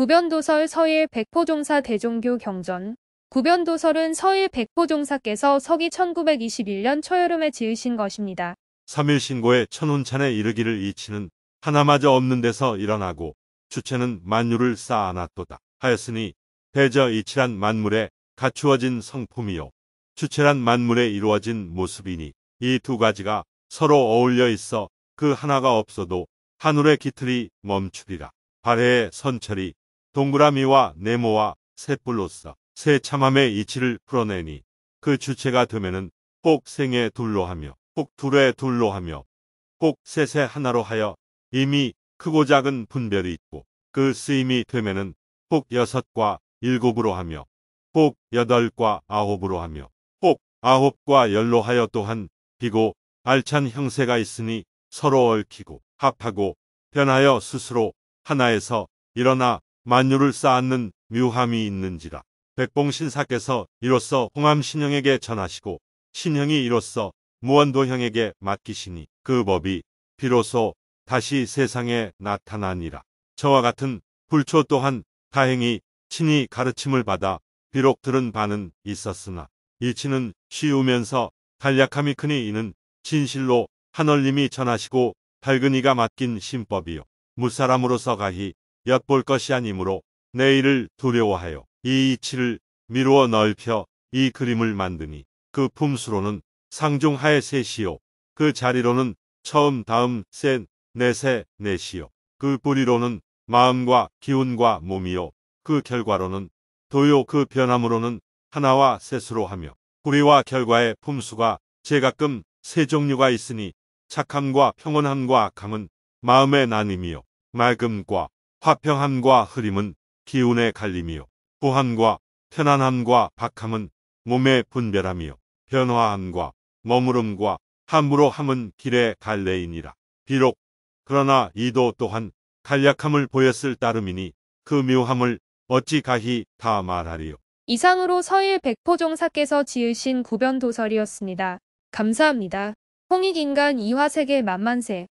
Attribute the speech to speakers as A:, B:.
A: 구변도설 서일 백포종사 대종교 경전 구변도설은 서일 백포종사께서 서기 1921년 초여름에 지으신 것입니다.
B: 3일신고에 천운찬에 이르기를 이치는 하나마저 없는 데서 일어나고 주체는 만유를 쌓아놨도다 하였으니 대저 이치란 만물에 갖추어진 성품이요 주체란 만물에 이루어진 모습이니 이 두 가지가 서로 어울려 있어 그 하나가 없어도 하늘의 깃틀이 멈추리라. 발해의 선철이 동그라미와 네모와 셋불로써 새 참함의 이치를 풀어내니 그 주체가 되면은 꼭 생에 둘로 하며 꼭 둘에 둘로 하며 꼭 셋에 하나로 하여 이미 크고 작은 분별이 있고 그 쓰임이 되면은 꼭 여섯과 일곱으로 하며 꼭 여덟과 아홉으로 하며 꼭 아홉과 열로 하여 또한 비고 알찬 형세가 있으니 서로 얽히고 합하고 변하여 스스로 하나에서 일어나 만유를 쌓는 묘함이 있는지라. 백봉 신사께서 이로써 홍암 신형에게 전하시고 신형이 이로써 무원도형에게 맡기시니 그 법이 비로소 다시 세상에 나타나니라. 저와 같은 불초 또한 다행히 친히 가르침을 받아 비록 들은 바는 있었으나 이치는 쉬우면서 간략함이 크니 이는 진실로 하늘님이 전하시고 밝은 이가 맡긴 신법이요. 무사람으로서 가히 엿볼 것이 아니므로 내일을 두려워하여 이 이치를 미루어 넓혀 이 그림을 만드니 그 품수로는 상중하의 셋이요 그 자리로는 처음 다음 셋넷세넷이요그 뿌리로는 마음과 기운과 몸이요 그 결과로는 도요 그 변함으로는 하나와 셋으로 하며 뿌리와 결과의 품수가 제가끔 세 종류가 있으니 착함과 평온함과 강은 마음의 나님이요 맑음과 화평함과 흐림은 기운의 갈림이요. 고함과 편안함과 박함은 몸의 분별함이요. 변화함과 머무름과 함으로 함은 길의 갈래이니라. 비록 그러나 이도 또한 간략함을 보였을 따름이니 그 묘함을 어찌 가히 다 말하리요.
A: 이상으로 서일 백포종사께서 지으신 구변도설이었습니다. 감사합니다. 홍익인간 이화세계 만만세